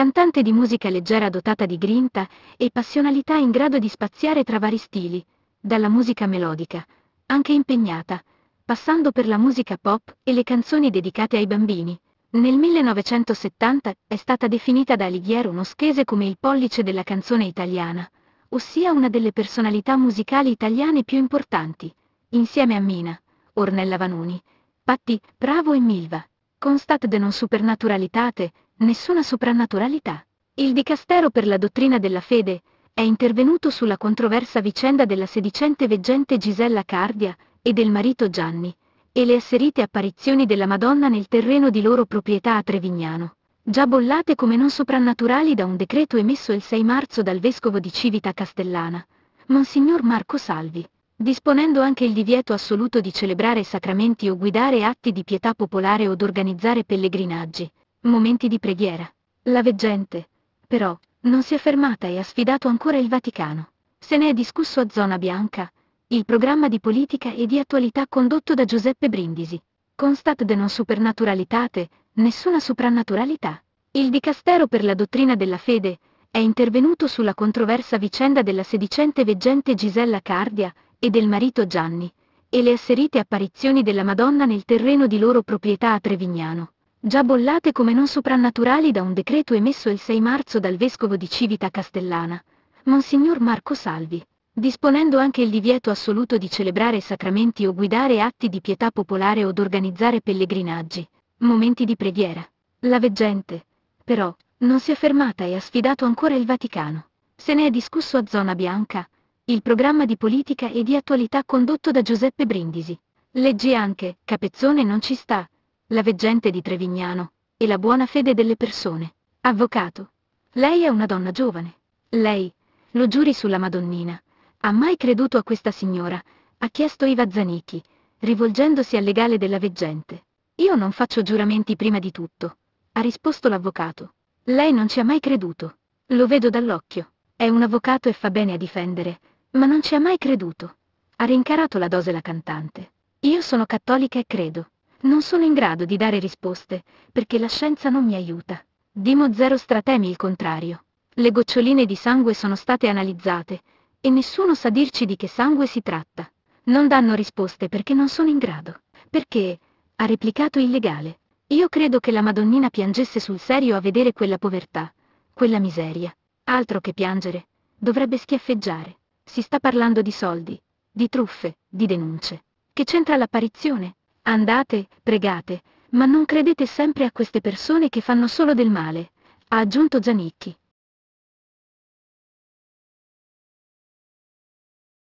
cantante di musica leggera dotata di grinta e passionalità in grado di spaziare tra vari stili, dalla musica melodica, anche impegnata, passando per la musica pop e le canzoni dedicate ai bambini. Nel 1970 è stata definita da Alighiero uno come il pollice della canzone italiana, ossia una delle personalità musicali italiane più importanti, insieme a Mina, Ornella Vanoni, Patti, Bravo e Milva. Constat de non supernaturalitate, nessuna soprannaturalità. Il Dicastero per la dottrina della fede è intervenuto sulla controversa vicenda della sedicente veggente Gisella Cardia e del marito Gianni, e le asserite apparizioni della Madonna nel terreno di loro proprietà a Trevignano, già bollate come non soprannaturali da un decreto emesso il 6 marzo dal vescovo di Civita Castellana, Monsignor Marco Salvi, disponendo anche il divieto assoluto di celebrare sacramenti o guidare atti di pietà popolare o d'organizzare pellegrinaggi, momenti di preghiera. La veggente, però, non si è fermata e ha sfidato ancora il Vaticano. Se ne è discusso a Zona Bianca, il programma di politica e di attualità condotto da Giuseppe Brindisi. Constat de non supernaturalitate, nessuna soprannaturalità. Il Dicastero per la dottrina della fede è intervenuto sulla controversa vicenda della sedicente veggente Gisella Cardia e del marito Gianni, e le asserite apparizioni della Madonna nel terreno di loro proprietà a Trevignano già bollate come non soprannaturali da un decreto emesso il 6 marzo dal vescovo di Civita Castellana, Monsignor Marco Salvi, disponendo anche il divieto assoluto di celebrare sacramenti o guidare atti di pietà popolare o d'organizzare pellegrinaggi, momenti di preghiera. La veggente, però, non si è fermata e ha sfidato ancora il Vaticano. Se ne è discusso a Zona Bianca, il programma di politica e di attualità condotto da Giuseppe Brindisi. Leggi anche, Capezzone non ci sta, la veggente di Trevignano, e la buona fede delle persone. Avvocato. Lei è una donna giovane. Lei, lo giuri sulla Madonnina, ha mai creduto a questa signora? ha chiesto Iva Zanichi, rivolgendosi al legale della veggente. Io non faccio giuramenti prima di tutto, ha risposto l'avvocato. Lei non ci ha mai creduto. Lo vedo dall'occhio. È un avvocato e fa bene a difendere, ma non ci ha mai creduto. Ha rincarato la dose la cantante. Io sono cattolica e credo. Non sono in grado di dare risposte, perché la scienza non mi aiuta. Dimo zero stratemi il contrario. Le goccioline di sangue sono state analizzate, e nessuno sa dirci di che sangue si tratta. Non danno risposte perché non sono in grado. Perché, ha replicato il legale, io credo che la Madonnina piangesse sul serio a vedere quella povertà, quella miseria. Altro che piangere, dovrebbe schiaffeggiare. Si sta parlando di soldi, di truffe, di denunce. Che c'entra l'apparizione? Andate, pregate, ma non credete sempre a queste persone che fanno solo del male, ha aggiunto Zanicchi.